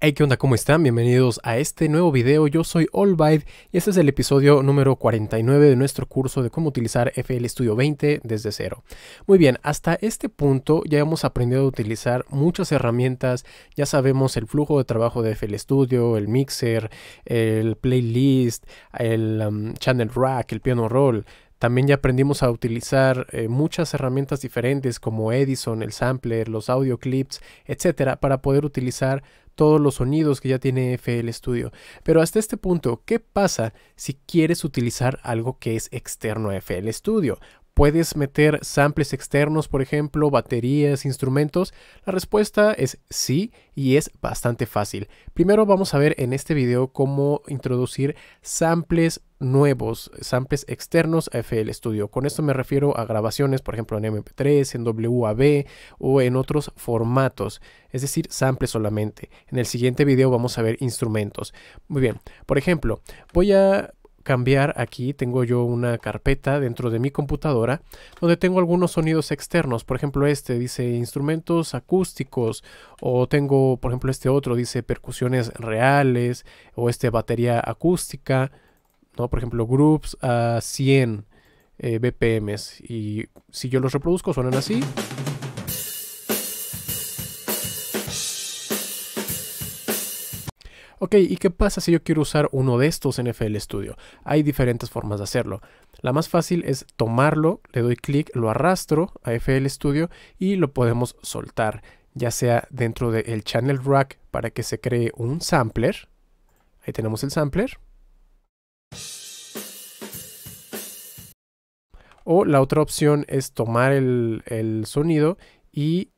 Hey, ¿qué onda? ¿Cómo están? Bienvenidos a este nuevo video. Yo soy Allbyte y este es el episodio número 49 de nuestro curso de cómo utilizar FL Studio 20 desde cero. Muy bien, hasta este punto ya hemos aprendido a utilizar muchas herramientas. Ya sabemos el flujo de trabajo de FL Studio, el mixer, el playlist, el um, channel rack, el piano roll. También ya aprendimos a utilizar eh, muchas herramientas diferentes como Edison, el sampler, los audio clips, etcétera, para poder utilizar todos los sonidos que ya tiene FL Studio. Pero hasta este punto, ¿qué pasa si quieres utilizar algo que es externo a FL Studio? ¿Puedes meter samples externos, por ejemplo, baterías, instrumentos? La respuesta es sí y es bastante fácil. Primero vamos a ver en este video cómo introducir samples nuevos, samples externos a FL Studio. Con esto me refiero a grabaciones, por ejemplo, en MP3, en WAV o en otros formatos, es decir, samples solamente. En el siguiente video vamos a ver instrumentos. Muy bien, por ejemplo, voy a cambiar aquí tengo yo una carpeta dentro de mi computadora donde tengo algunos sonidos externos por ejemplo este dice instrumentos acústicos o tengo por ejemplo este otro dice percusiones reales o este batería acústica ¿no? por ejemplo groups a 100 eh, bpm y si yo los reproduzco suenan así Ok, ¿y qué pasa si yo quiero usar uno de estos en FL Studio? Hay diferentes formas de hacerlo. La más fácil es tomarlo, le doy clic, lo arrastro a FL Studio y lo podemos soltar, ya sea dentro del channel rack para que se cree un sampler. Ahí tenemos el sampler. O la otra opción es tomar el sonido y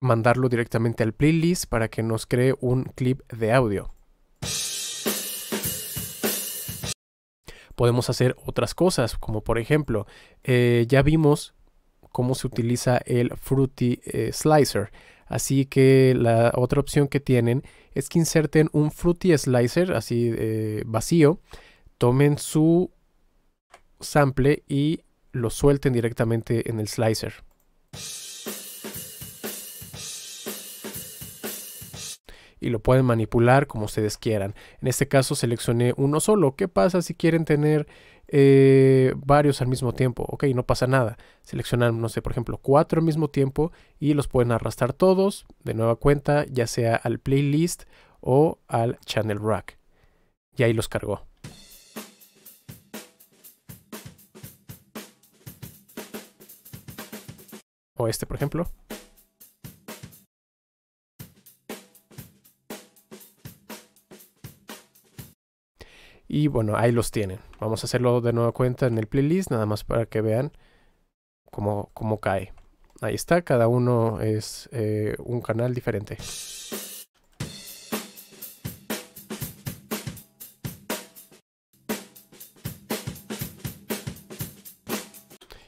mandarlo directamente al playlist para que nos cree un clip de audio. Podemos hacer otras cosas, como por ejemplo, eh, ya vimos cómo se utiliza el Fruity eh, Slicer. Así que la otra opción que tienen es que inserten un Fruity Slicer así eh, vacío, tomen su sample y lo suelten directamente en el slicer. y lo pueden manipular como ustedes quieran. En este caso seleccioné uno solo. ¿Qué pasa si quieren tener eh, varios al mismo tiempo? Ok, no pasa nada. Seleccionan, no sé, por ejemplo, cuatro al mismo tiempo y los pueden arrastrar todos de nueva cuenta, ya sea al playlist o al channel rack. Y ahí los cargó. O este, por ejemplo. Y bueno, ahí los tienen. Vamos a hacerlo de nueva cuenta en el playlist, nada más para que vean cómo, cómo cae. Ahí está, cada uno es eh, un canal diferente.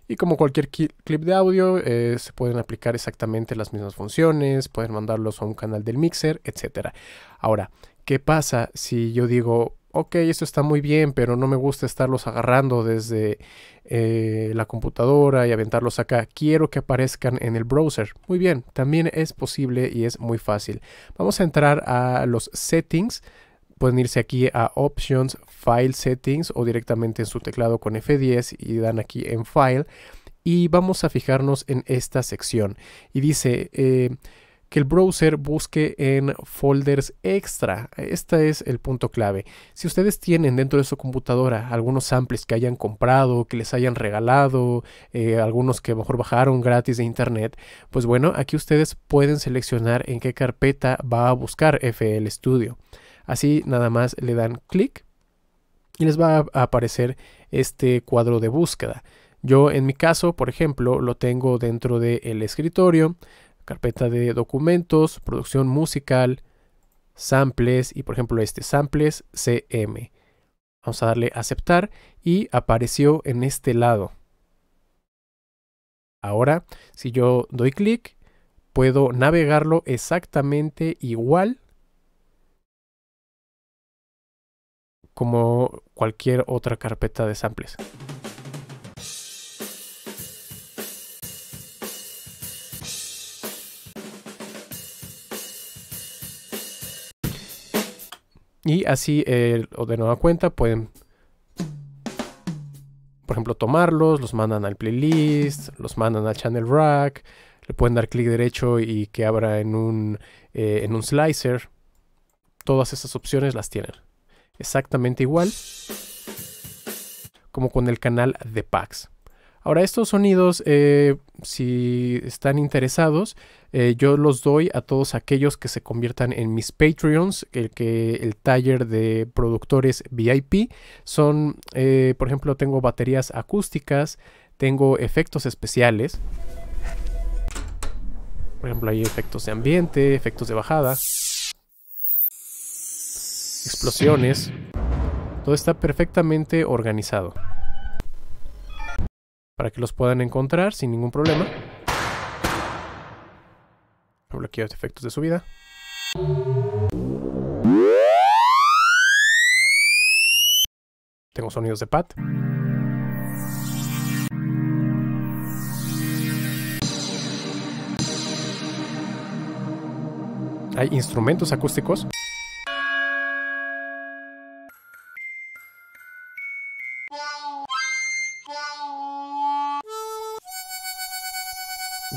Y como cualquier clip de audio, eh, se pueden aplicar exactamente las mismas funciones, pueden mandarlos a un canal del mixer, etcétera Ahora, ¿qué pasa si yo digo, ok, esto está muy bien, pero no me gusta estarlos agarrando desde eh, la computadora y aventarlos acá. Quiero que aparezcan en el browser. Muy bien, también es posible y es muy fácil. Vamos a entrar a los settings. Pueden irse aquí a Options, File Settings o directamente en su teclado con F10 y dan aquí en File. Y vamos a fijarnos en esta sección. Y dice... Eh, que el browser busque en folders extra. Este es el punto clave. Si ustedes tienen dentro de su computadora algunos samples que hayan comprado, que les hayan regalado, eh, algunos que mejor bajaron gratis de internet, pues bueno, aquí ustedes pueden seleccionar en qué carpeta va a buscar FL Studio. Así nada más le dan clic y les va a aparecer este cuadro de búsqueda. Yo en mi caso, por ejemplo, lo tengo dentro del escritorio, carpeta de documentos, producción musical, samples y por ejemplo este samples CM. Vamos a darle aceptar y apareció en este lado. Ahora, si yo doy clic, puedo navegarlo exactamente igual como cualquier otra carpeta de samples. Y así, eh, o de nueva cuenta, pueden, por ejemplo, tomarlos, los mandan al playlist, los mandan al channel rack, le pueden dar clic derecho y que abra en un, eh, en un slicer. Todas estas opciones las tienen. Exactamente igual como con el canal de packs. Ahora, estos sonidos, eh, si están interesados, eh, yo los doy a todos aquellos que se conviertan en mis Patreons, el que el taller de productores VIP son, eh, por ejemplo, tengo baterías acústicas, tengo efectos especiales. Por ejemplo, hay efectos de ambiente, efectos de bajada, explosiones. Todo está perfectamente organizado para que los puedan encontrar sin ningún problema. Bloqueo de efectos de subida. Tengo sonidos de pad. Hay instrumentos acústicos.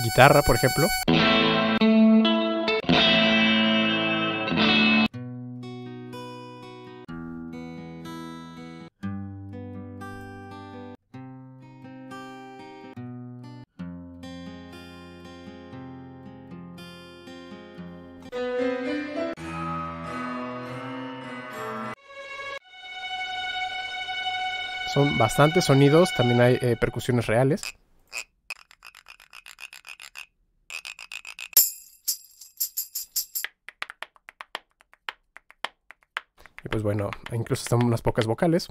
guitarra, por ejemplo. Son bastantes sonidos, también hay eh, percusiones reales. Y pues bueno, incluso están unas pocas vocales.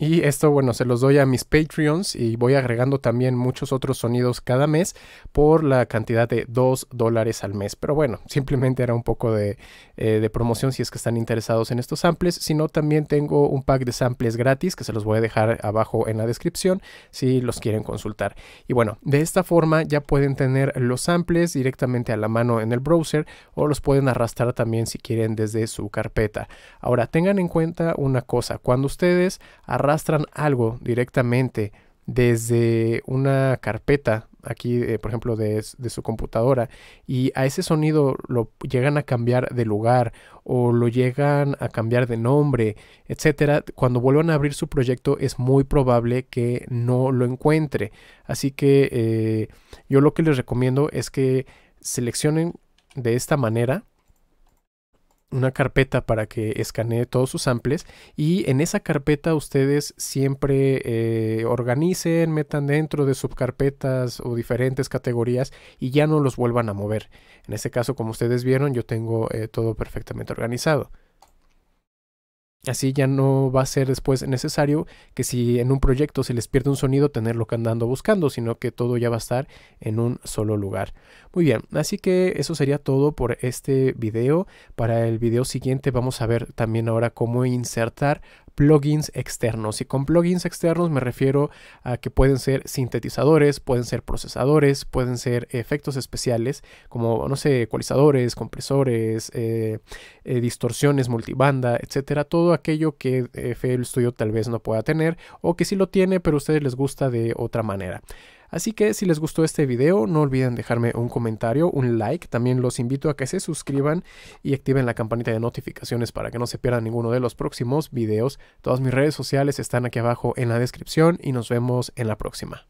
Y esto, bueno, se los doy a mis Patreons y voy agregando también muchos otros sonidos cada mes por la cantidad de 2 dólares al mes. Pero bueno, simplemente era un poco de, eh, de promoción si es que están interesados en estos samples. Si no, también tengo un pack de samples gratis que se los voy a dejar abajo en la descripción si los quieren consultar. Y bueno, de esta forma ya pueden tener los samples directamente a la mano en el browser o los pueden arrastrar también si quieren desde su carpeta. Ahora, tengan en cuenta una cosa, cuando ustedes arrastran arrastran algo directamente desde una carpeta aquí, eh, por ejemplo, de, su computadora, y a ese sonido lo llegan a cambiar de lugar o lo llegan a cambiar de nombre, etcétera, cuando vuelvan a abrir su proyecto es muy probable que no lo encuentre. Así que eh, yo lo que les recomiendo es que seleccionen de esta manera una carpeta para que escanee todos sus samples y en esa carpeta ustedes siempre eh, organicen, metan dentro de subcarpetas o diferentes categorías y ya no los vuelvan a mover. En este caso, como ustedes vieron, yo tengo eh, todo perfectamente organizado. Así ya no va a ser después necesario que si en un proyecto se les pierde un sonido tenerlo que andando buscando, sino que todo ya va a estar en un solo lugar. Muy bien, así que eso sería todo por este video. Para el video siguiente vamos a ver también ahora cómo insertar plugins externos. Y con plugins externos me refiero a que pueden ser sintetizadores, pueden ser procesadores, pueden ser efectos especiales como, no sé, ecualizadores, compresores, eh, eh, distorsiones multibanda, etcétera. Todo aquello que eh, FL Studio tal vez no pueda tener o que sí lo tiene, pero a ustedes les gusta de otra manera. Así que si les gustó este video, no olviden dejarme un comentario, un like. También los invito a que se suscriban y activen la campanita de notificaciones para que no se pierdan ninguno de los próximos videos. Todas mis redes sociales están aquí abajo en la descripción y nos vemos en la próxima.